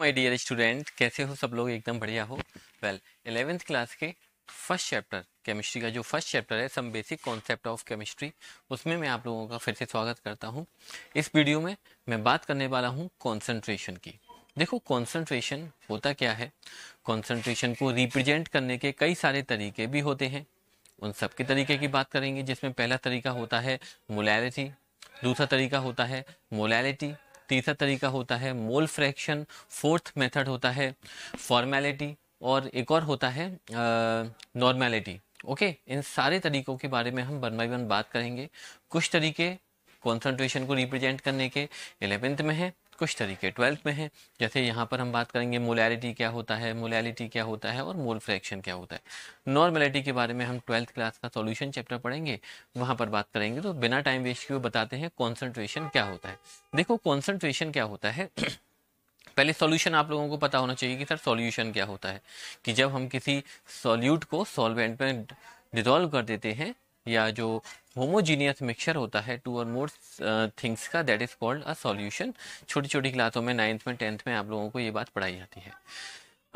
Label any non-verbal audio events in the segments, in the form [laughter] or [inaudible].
my dear student कैसे हो सब लोग एकदम बढ़िया हो वेल इलेवेंथ क्लास के फर्स्ट चैप्टर केमिस्ट्री का जो फर्स्ट चैप्टर है some basic concept of chemistry उसमें मैं आप लोगों का फिर से स्वागत करता हूँ इस वीडियो में मैं बात करने वाला हूँ कॉन्सेंट्रेशन की देखो कॉन्सेंट्रेशन होता क्या है कॉन्सेंट्रेशन को रिप्रेजेंट करने के कई सारे तरीके भी होते हैं उन सब के तरीके की बात करेंगे जिसमें पहला तरीका होता है मोलैरिटी दूसरा तरीका होता है मोलैलिटी तीसरा तरीका होता है मोल फ्रैक्शन फोर्थ मेथड होता है फॉर्मेलिटी और एक और होता है नॉर्मेलिटी ओके इन सारे तरीकों के बारे में हम वन बाई वन बात करेंगे कुछ तरीके कॉन्सेंट्रेशन को रिप्रेजेंट करने के एलेवेंथ में है कुछ तरीके ट्वेल्थ में है जैसे यहाँ पर हम बात करेंगे मोलैलिटी क्या होता है मोलैलिटी क्या होता है और मोल फ्रैक्शन क्या होता है नॉर्मेलिटी के बारे में हम ट्वेल्थ क्लास का सॉल्यूशन चैप्टर पढ़ेंगे वहाँ पर बात करेंगे तो बिना टाइम वेस्ट किए बताते हैं कॉन्सेंट्रेशन क्या होता है देखो कॉन्सेंट्रेशन क्या होता है [clears throat] पहले सॉल्यूशन आप लोगों को पता होना चाहिए कि सर सॉल्यूशन क्या होता है कि जब हम किसी सॉल्यूट को सॉल्वेंट में डिजोल्व कर देते हैं या जो होमोजीनियस मिक्सचर होता है टू और मोर थिंग्स का that is called a solution छोटी छोटी क्लासों में नाइन्थ में टेंथ में आप लोगों को ये बात पढ़ाई जाती है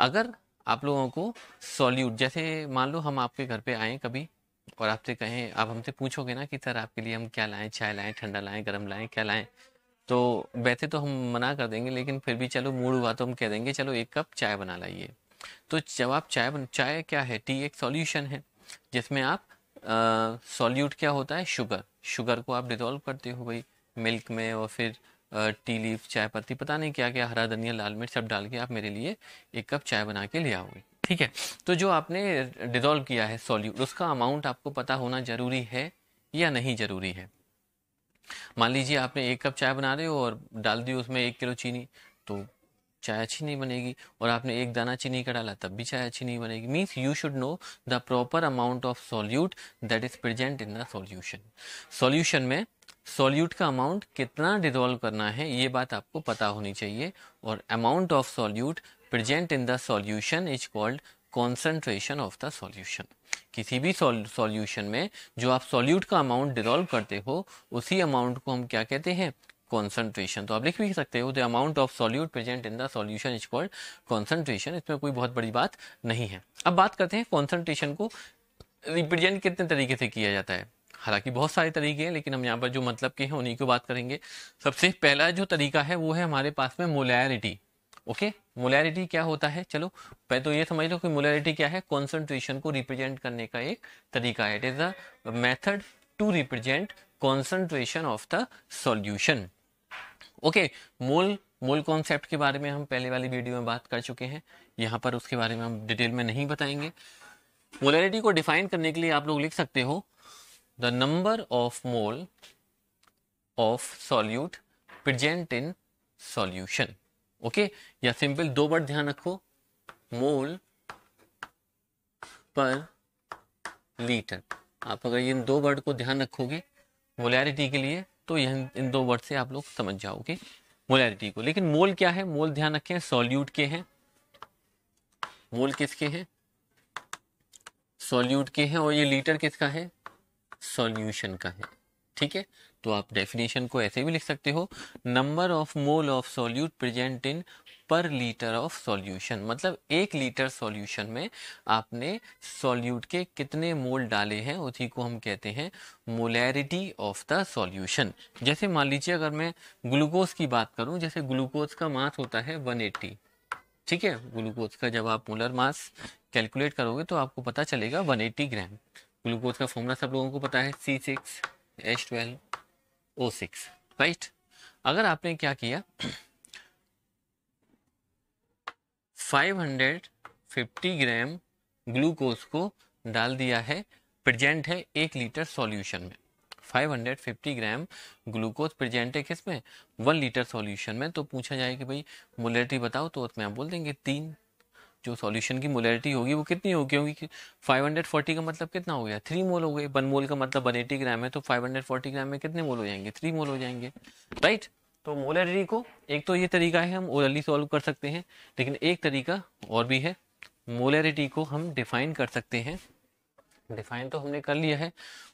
अगर आप लोगों को सॉल्यूट जैसे मान लो हम आपके घर पे आए कभी और आपसे कहें आप हमसे पूछोगे ना कि सर आपके लिए हम क्या लाएं चाय लाएं ठंडा लाएं गर्म लाएं क्या लाएं तो वैसे तो हम मना कर देंगे लेकिन फिर भी चलो मूड हुआ तो हम कह देंगे चलो एक कप चाय बना लाइए तो जब आप चाय बन चाय क्या है टी एक सॉल्यूशन है जिसमें आप सॉल्यूट क्या होता है शुगर शुगर को आप डिजोल्व करते हो भाई मिल्क में और फिर टी लीफ चाय पत्ती पता नहीं क्या क्या हरा धनिया लाल मिर्च सब डाल के आप मेरे लिए एक कप चाय बना के ले आओगे ठीक है तो जो आपने डिजोल्व किया है सॉल्यूट उसका अमाउंट आपको पता होना जरूरी है या नहीं जरूरी है मान लीजिए आपने एक कप चाय बना रहे हो और डाल दी उसमें एक किलो चीनी तो चाय अच्छी नहीं बनेगी और आपने एक दाना चीनी का डाला तब भी चाय अच्छी नहीं बनेगी means you should know the proper amount of solute that is present in the solution solution में सॉल्यूट का अमाउंट कितना डिजोल्व करना है ये बात आपको पता होनी चाहिए और amount of solute present in the solution is called concentration of the solution किसी भी सॉल्यूशन में जो आप सॉल्यूट का अमाउंट डिजोल्व करते हो उसी अमाउंट को हम क्या कहते हैं कॉन्सेंट्रेशन तो आप लिख भी सकते हो the amount of solute present in the solution is called concentration इसमें कोई बहुत बड़ी बात नहीं है अब बात करते हैं कॉन्सेंट्रेशन को रिप्रेजेंट कितने तरीके से किया जाता है हालांकि बहुत सारे तरीके हैं लेकिन हम यहाँ पर जो मतलब के हैं उन्हीं को बात करेंगे सबसे पहला जो तरीका है वो है हमारे पास में मोलैरिटी ओके मोलैरिटी क्या होता है चलो पहले तो ये समझ लो कि मोलैरिटी क्या है कॉन्सेंट्रेशन को रिप्रेजेंट करने का एक तरीका है it is a method to represent concentration of the solution okay मूल मूल कॉन्सेप्ट के बारे में हम पहले वाली वीडियो में बात कर चुके हैं यहाँ पर उसके बारे में हम डिटेल में नहीं बताएंगे मोलरिटी को डिफाइन करने के लिए आप लोग लिख सकते हो the number of mole of solute present in solution okay या सिंपल दो वर्ड ध्यान रखो मोल पर लीटर आप अगर इन दो वर्ड को ध्यान रखोगे मोलैरिटी के लिए तो यह इन दो वर्ड से आप लोग समझ जाओगे मोलैरिटी को लेकिन मोल क्या है मोल ध्यान रखें सॉल्यूट के हैं मोल किसके हैं सॉल्यूट के हैं और ये लीटर किसका है सॉल्यूशन का है ठीक है तो आप डेफिनेशन को ऐसे भी लिख सकते हो number of mole of solute present in per litre of solution मतलब एक लीटर सॉल्यूशन में आपने सॉल्यूट के कितने मोल डाले हैं उसी को हम कहते हैं मोलैरिटी ऑफ द सॉल्यूशन जैसे मान लीजिए अगर मैं ग्लूकोज की बात करूं जैसे ग्लूकोज का मास होता है 180 ठीक है ग्लूकोज का जब आप मोलर मास कैलकुलेट करोगे तो आपको पता चलेगा 180 ग्राम ग्लूकोज का फॉर्मूला सब लोगों को पता है C six H twelve O six right अगर आपने क्या किया 550 ग्राम ग्लूकोज को डाल दिया है प्रेजेंट है एक लीटर सॉल्यूशन में 550 ग्राम ग्लूकोज प्रेजेंट है किसमें वन लीटर सॉल्यूशन में तो पूछा जाए कि भाई मोलेटी बताओ तो उसमें आप बोल देंगे तीन जो सॉल्यूशन की मोलरिटी होगी वो कितनी होगी होगी फाइव हंड्रेड फोर्टी का मतलब कितना हो गया थ्री मोल हो गए वन मोल का मतलब वन एटी ग्राम है तो 540 हंड्रेड फोर्टी ग्राम में कितने मोल हो जाएंगे थ्री मोल हो जाएंगे राइट तो मोलरिटी को एक तो ये तरीका है हम ओरली सॉल्व कर सकते हैं लेकिन एक तरीका और भी है मोलरिटी को हम डिफाइन कर सकते हैं डिफाइन तो हमने कर लिया है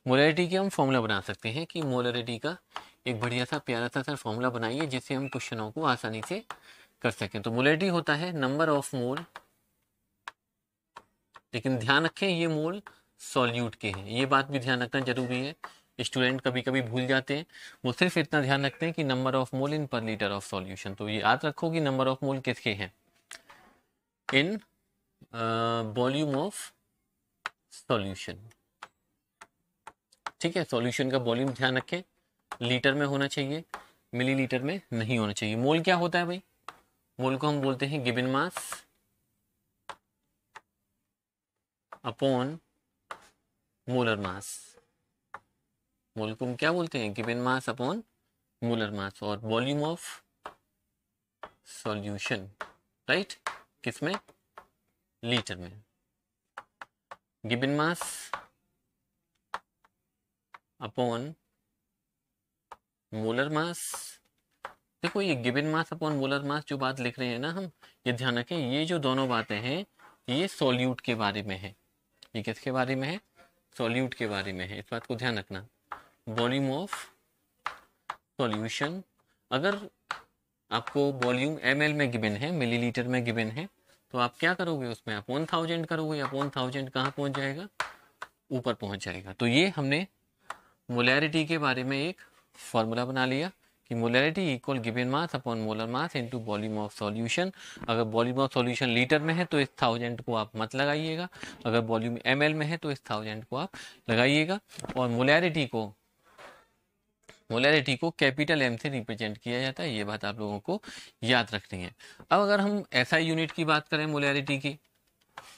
मोलरिटी की हम फॉर्मूला बना सकते हैं कि मोलरिटी का एक बढ़िया सा प्यारा सा सर फॉर्मूला बनाइए जिससे हम क्वेश्चनों को आसानी से कर सकें तो मोलरिटी होता है नंबर ऑफ मोल लेकिन ध्यान रखें ये मोल सॉल्यूट के हैं ये बात भी ध्यान रखना जरूरी है स्टूडेंट कभी कभी भूल जाते हैं वो सिर्फ इतना ध्यान रखते हैं कि number of mole in per litre of solution तो ये याद रखो कि नंबर ऑफ मोल किसके हैं इन वॉल्यूम ऑफ सॉल्यूशन ठीक है सॉल्यूशन का वॉल्यूम ध्यान रखें लीटर में होना चाहिए मिलीलीटर में नहीं होना चाहिए मोल क्या होता है भाई मोल को हम बोलते हैं given mass upon molar mass mole को हम क्या बोलते हैं given mass upon molar mass और वॉल्यूम ऑफ सॉल्यूशन राइट किसमें लीटर में given mass upon molar mass देखो ये given mass upon molar mass जो बात लिख रहे हैं ना हम ये ध्यान रखें ये जो दोनों बातें हैं ये सोल्यूट के बारे में है ये किसके बारे में है सॉल्यूट के बारे में है इस बात को ध्यान रखना वॉल्यूम ऑफ सॉल्यूशन अगर आपको वॉल्यूम एम में गिबिन है मिलीलीटर में गिबिन है तो आप क्या करोगे उसमें आप वन थाउजेंड करोगे आप वन थाउजेंड कहाँ पहुँच जाएगा ऊपर पहुँच जाएगा तो ये हमने मोलैरिटी के बारे में एक फॉर्मूला बना लिया कि molarity equal given mass upon molar mass into volume of solution अगर वॉल्यूम ऑफ सॉल्यूशन लीटर में है तो इस थाउजेंड को आप मत लगाइएगा अगर वॉल्यूम एम में है तो इस थाउजेंड को आप लगाइएगा और मोलरिटी को मोलरिटी को कैपिटल एम से रिप्रेजेंट किया जाता है ये बात आप लोगों को याद रखनी है अब अगर हम ऐसा यूनिट की बात करें मोलरिटी की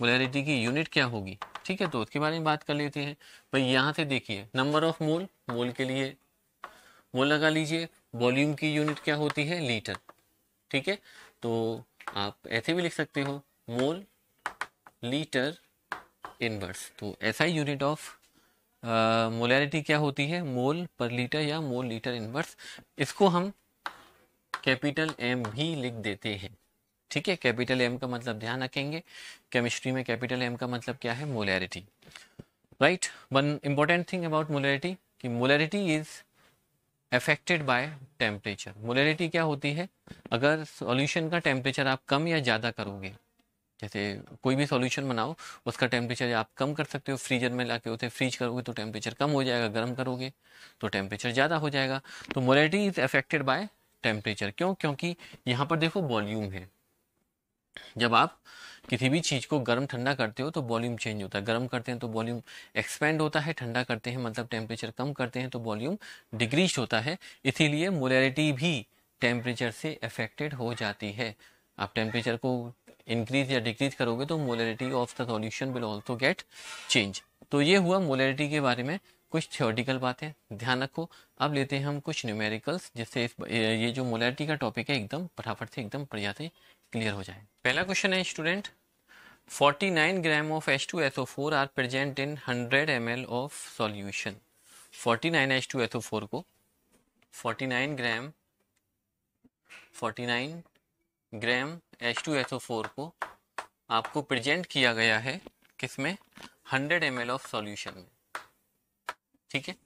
मोलरिटी की यूनिट क्या होगी ठीक है तो उसके बारे में बात कर लेते हैं भाई यहाँ से देखिए नंबर ऑफ मोल मोल के लिए मोल लगा लीजिए वॉल्यूम की यूनिट क्या होती है लीटर ठीक है तो आप ऐसे भी लिख सकते हो मोल लीटर इनवर्स तो ऐसा ही यूनिट ऑफ मोलैरिटी क्या होती है मोल पर लीटर या मोल लीटर इनवर्स इसको हम कैपिटल एम भी लिख देते हैं ठीक है कैपिटल एम का मतलब ध्यान रखेंगे केमिस्ट्री में कैपिटल एम का मतलब क्या है molarity right one important thing about molarity कि molarity is affected by temperature molarity क्या होती है अगर सॉल्यूशन का टेम्परेचर आप कम या ज़्यादा करोगे जैसे कोई भी सॉल्यूशन बनाओ उसका टेम्परेचर आप कम कर सकते हो फ्रीजर में लाके उसे फ्रीज करोगे तो टेम्परेचर कम हो जाएगा गर्म करोगे तो टेम्परेचर ज़्यादा हो जाएगा तो molarity is affected by temperature क्यों क्योंकि यहाँ पर देखो वॉल्यूम है जब आप किसी भी चीज़ को गर्म ठंडा करते हो तो वॉल्यूम चेंज होता है गर्म करते हैं तो वॉल्यूम एक्सपेंड होता है ठंडा करते हैं मतलब टेम्परेचर कम करते हैं तो वॉल्यूम डिक्रीज होता है इसीलिए मोलैरिटी भी टेम्परेचर से अफेक्टेड हो जाती है आप टेम्परेचर को इंक्रीज या डिक्रीज करोगे तो molarity of the solution will also get change तो ये हुआ मोलैरिटी के बारे में कुछ थियोरटिकल बातें ध्यान रखो अब लेते हैं हम कुछ न्यूमेरिकल्स जिससे इस ये जो मोलैरिटी का टॉपिक है एकदम फटाफट से एकदम बढ़िया से क्लियर हो जाए पहला क्वेश्चन है student 49 gram of H2SO4 are present in 100 ml of solution 49 H2SO4 को 49 ग्राम 49 ग्राम H2SO4 को आपको प्रेजेंट किया गया है किसमें 100 ml ऑफ सॉल्यूशन में ठीक है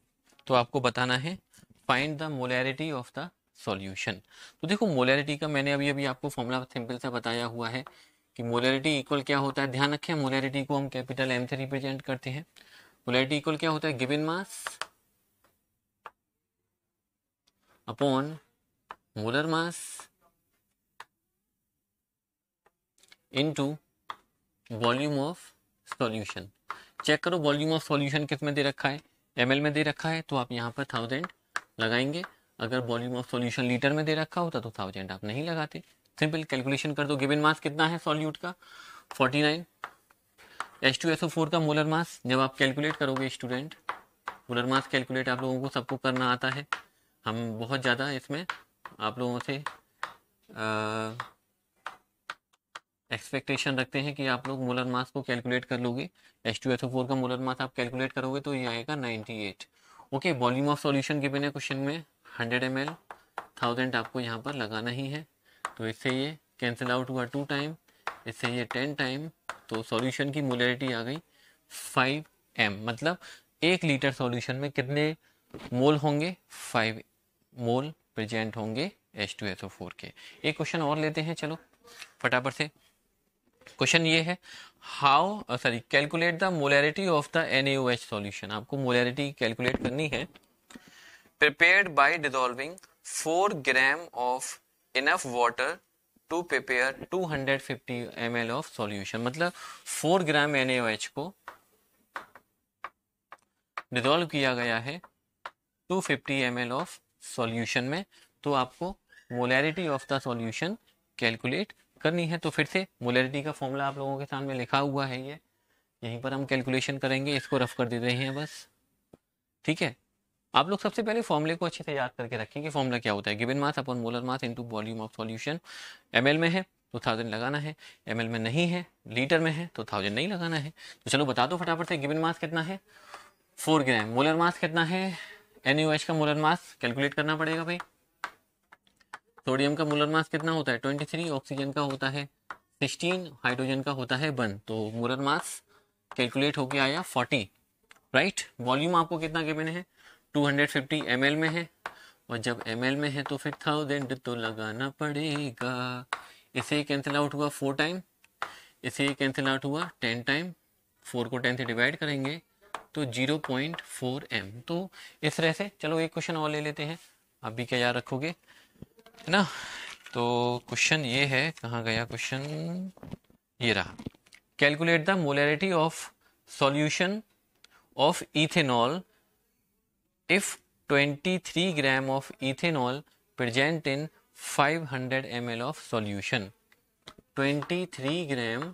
तो आपको बताना है find the molarity of the solution तो देखो मोलैरिटी का मैंने अभी अभी आपको फॉर्मूला सिंपल सा बताया हुआ है कि मोलैरिटी इक्वल क्या होता है ध्यान रखें मोलैरिटी को हम कैपिटल एम से रिप्रेजेंट करते हैं मोलैरिटी इक्वल क्या होता है given mass upon molar mass into volume of solution check करो वॉल्यूम ऑफ सॉल्यूशन किस में दे रखा है एम में दे रखा है तो आप यहाँ पर थाउजेंड लगाएंगे अगर वॉल्यूम ऑफ सॉल्यूशन लीटर में दे रखा होता तो थाउजेंड आप नहीं लगाते सिंपल कैलकुलेशन कर दो गिवन मास कितना है सॉल्यूट का ओ फोर का मोलर मास जब आप कैलकुलेट करोगे स्टूडेंट मोलर मास कैलकुलेट आप लोगों को सबको करना आता है हम बहुत ज़्यादा इसमें आप लोगों से एक्सपेक्टेशन रखते हैं कि आप लोग मोलर मास को कैलकुलेट कर लोगे H two S O four का मोलर मास आप कैलकुलेट करोगे तो ये आएगा eight okay volume of solution के बिना क्वेश्चन में हंड्रेड एम एल थाउजेंड आपको यहाँ पर लगाना ही है तो इससे ये कैंसिल आउट हुआ टू टाइम इससे ये टेन टाइम तो सॉल्यूशन की मोलरिटी आ गई फाइव एम मतलब एक लीटर सॉल्यूशन में कितने मोल होंगे फाइव मोल प्रेजेंट होंगे H two S O four के एक क्वेश्चन और लेते हैं चलो फटाफट से क्वेश्चन ये है how sorry calculate the molarity of the N A O H solution आपको मोलैरिटी कैलकुलेट करनी है prepared by dissolving 4 gram of enough water to prepare 250 ml of solution मतलब 4 gram NaOH को dissolve किया गया है 250 ml of solution में तो आपको molarity of the solution calculate करनी है तो फिर से मोलैरिटी का फॉर्मूला आप लोगों के सामने लिखा हुआ है ये यहीं पर हम कैलकुलेशन करेंगे इसको रफ कर देते हैं बस ठीक है आप लोग सबसे पहले फॉर्मूले को अच्छे से याद करके रखें कि फॉर्मूला क्या होता है given mass upon molar mass into volume of solution ml में है तो थाउजेंड लगाना है एमएल में नहीं है लीटर में है तो थाउजेंड नहीं लगाना है तो चलो बता दो फटाफट से गिवन मास कितना है फोर ग्राम मोलर मास कितना है एन का मोलर मास कैलकुलेट करना पड़ेगा भाई सोडियम का मोलर मास कितना होता है ट्वेंटी थ्री ऑक्सीजन का होता है सिक्सटीन हाइड्रोजन का होता है वन तो मोलर मास कैलकुलेट होके आया फोर्टी राइट वॉल्यूम आपको कितना गिवन है 250 ml में है और जब ml में है तो फिर थाउजेंड तो लगाना पड़ेगा इसे कैंसिल आउट हुआ फोर टाइम इसे कैंसिल आउट हुआ टेन टाइम फोर को टेन से डिवाइड करेंगे तो जीरो पॉइंट फोर एम तो इस तरह से चलो एक क्वेश्चन और ले लेते हैं आप भी क्या याद रखोगे है ना तो क्वेश्चन ये है कहाँ गया क्वेश्चन ये रहा calculate the molarity of solution of ethanol if 23 gram of ethanol present in 500 ml of solution 23 gram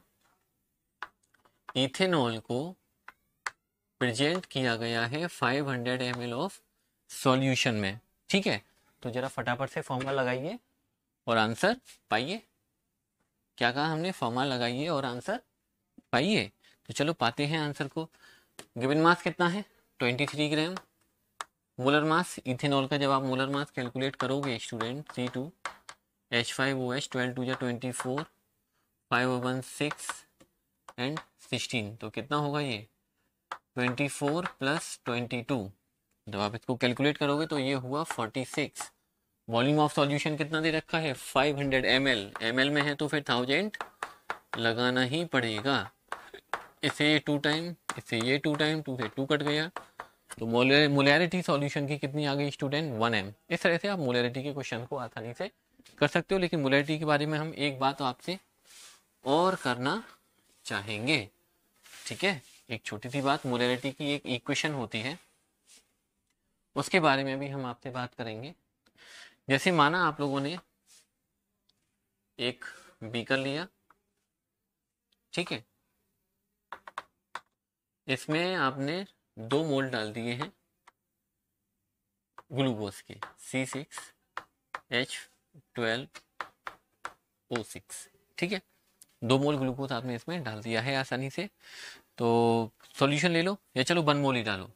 ethanol को प्रेजेंट किया गया है 500 एल ऑफ सॉल्यूशन में ठीक है तो जरा फटाफट से फॉर्मूला लगाइए और आंसर पाइए क्या कहा हमने फॉर्मूला लगाइए और आंसर पाइए तो चलो पाते हैं आंसर को गिवन मास कितना है 23 ग्राम मोलर मास इथेनॉल का जब आप मोलर मास कैलकुलेट करोगे student three two H five O H twelve two या twenty four five O one six and sixteen तो कितना होगा ये twenty four plus twenty two जब आप इसको कैलकुलेट करोगे तो ये हुआ forty six volume of solution कितना दे रखा है five hundred M L M L में है तो फिर थाउजेंड लगाना ही पड़ेगा इसे ये टू टाइम इसे ये टू टाइम टू से टू कट गया तो मोलरिटी सॉल्यूशन की कितनी आ गई स्टूडेंट वन एम इस तरह से आप मोलरिटी के क्वेश्चन को आसानी से कर सकते हो लेकिन मोलरिटी के बारे में हम एक बात तो आपसे और करना चाहेंगे ठीक है एक छोटी सी बात मोलरिटी की एक इक्वेशन होती है उसके बारे में भी हम आपसे बात करेंगे जैसे माना आप लोगों ने एक बीकर लिया ठीक है इसमें आपने दो मोल डाल दिए हैं ग्लूकोज के C six H twelve O six ठीक है दो मोल ग्लूकोज आपने इसमें डाल दिया है आसानी से तो सॉल्यूशन ले लो या चलो वन मोल ही डालो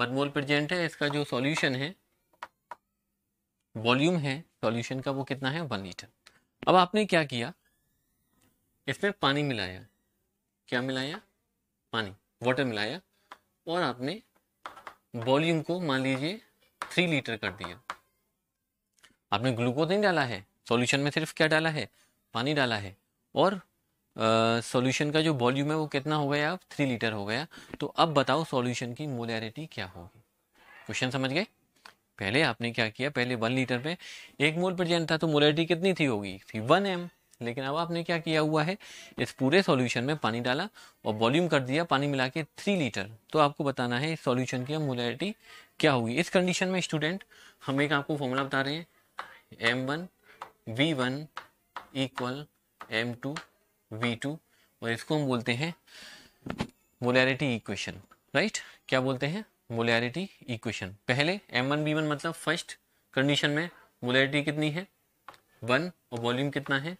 वन मोल प्रजेंट है इसका जो सॉल्यूशन है वॉल्यूम है सॉल्यूशन का वो कितना है वन लीटर अब आपने क्या किया इसमें पानी मिलाया क्या मिलाया पानी वाटर मिलाया और आपने वॉल्यूम को मान लीजिए थ्री लीटर कर दिया आपने ग्लूकोज नहीं डाला है सॉल्यूशन में सिर्फ क्या डाला है पानी डाला है और सॉल्यूशन का जो वॉल्यूम है वो कितना हो गया अब थ्री लीटर हो गया तो अब बताओ सॉल्यूशन की मोलैरिटी क्या होगी क्वेश्चन समझ गए पहले आपने क्या किया पहले वन लीटर पे एक मोल पर जन था तो मोलैरिटी कितनी थी होगी थी वन एम लेकिन अब आपने क्या किया हुआ है इस पूरे सॉल्यूशन में पानी डाला और वॉल्यूम कर दिया पानी मिला के थ्री लीटर तो आपको बताना है इस सॉल्यूशन की मोलैरिटी क्या होगी इस कंडीशन में स्टूडेंट हम एक आपको फॉर्मूला बता रहे हैं M one V one equal M two V two और इसको हम बोलते हैं मोलैरिटी इक्वेशन राइट क्या बोलते हैं मोलैरिटी इक्वेशन पहले एम वन वी वन मतलब फर्स्ट कंडीशन में मोलैरिटी कितनी है वन और वॉल्यूम कितना है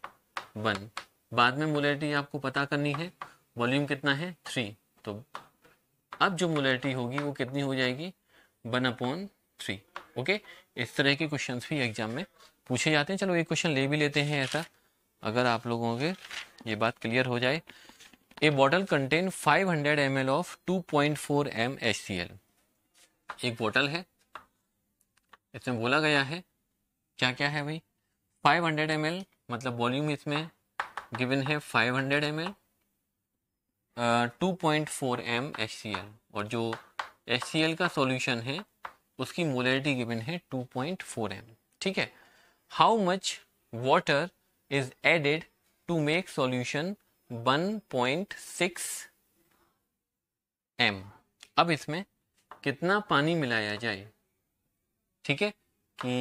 वन बाद में मोलरिटी आपको पता करनी है वॉल्यूम कितना है थ्री तो अब जो मोलरिटी होगी वो कितनी हो जाएगी वन अपॉन थ्री ओके इस तरह के क्वेश्चन भी एग्जाम में पूछे जाते हैं चलो एक क्वेश्चन ले भी लेते हैं ऐसा अगर आप लोगों के ये बात क्लियर हो जाए a bottle contain 500 hundred M L of two point four M H C L एक बॉटल है इसमें बोला गया है क्या क्या है भाई 500 हंड्रेड एम एल मतलब वॉल्यूम इसमें गिवन है 500 hundred M L two point four M H C L और जो एच सी एल का सॉल्यूशन है उसकी मोलरिटी गिवन है टू पॉइंट फोर एम ठीक है how much water is added to make solution one point six M अब इसमें कितना पानी मिलाया जाए ठीक है कि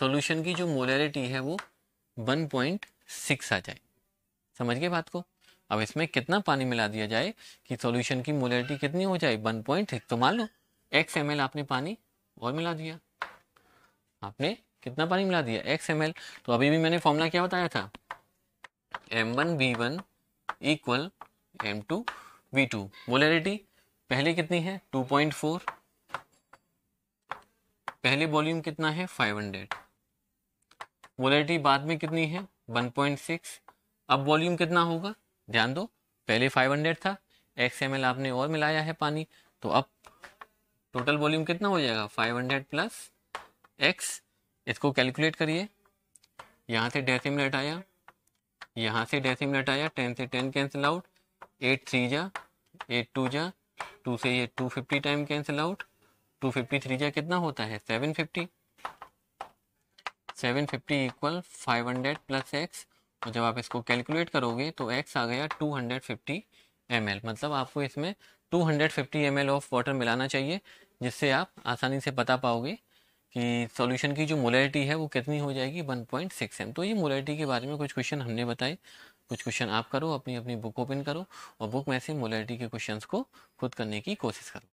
सॉल्यूशन की जो मोलरिटी है वो 1.6 आ जाए समझ गए बात को अब इसमें कितना पानी मिला दिया जाए कि सॉल्यूशन की मोलरिटी कितनी हो जाए वन पॉइंट तो मान लो एक्स एम आपने पानी और मिला दिया आपने कितना पानी मिला दिया एक्स एम तो अभी भी मैंने फॉर्मूला क्या बताया था M one V one equal M two V two molarity पहले कितनी है टू पॉइंट फोर पहले वॉल्यूम कितना है फाइव हंड्रेड वोलेटी बाद में कितनी है 1.6 अब वॉल्यूम कितना होगा ध्यान दो पहले 500 था एक्स एम आपने और मिलाया है पानी तो अब टोटल वॉल्यूम कितना हो जाएगा 500 प्लस एक्स इसको कैलकुलेट करिए यहाँ से डेसिमलेट आया यहाँ से डेसिमलेट आया टेन से ten cancel out eight three जा एट टू जा टू से ये two fifty time cancel out two fifty three जा कितना होता है seven fifty seven fifty equal five hundred plus X और जब आप इसको कैलकुलेट करोगे तो एक्स आ गया two hundred fifty M L मतलब आपको इसमें two hundred fifty M L of water मिलाना चाहिए जिससे आप आसानी से बता पाओगे कि सॉल्यूशन की जो मोलैरिटी है वो कितनी हो जाएगी वन पॉइंट सिक्स एम तो ये मोलैरिटी के बारे में कुछ क्वेश्चन हमने बताए कुछ क्वेश्चन आप करो अपनी अपनी बुक ओपन करो और बुक में से मोलैरिटी के क्वेश्चंस को खुद करने की कोशिश करो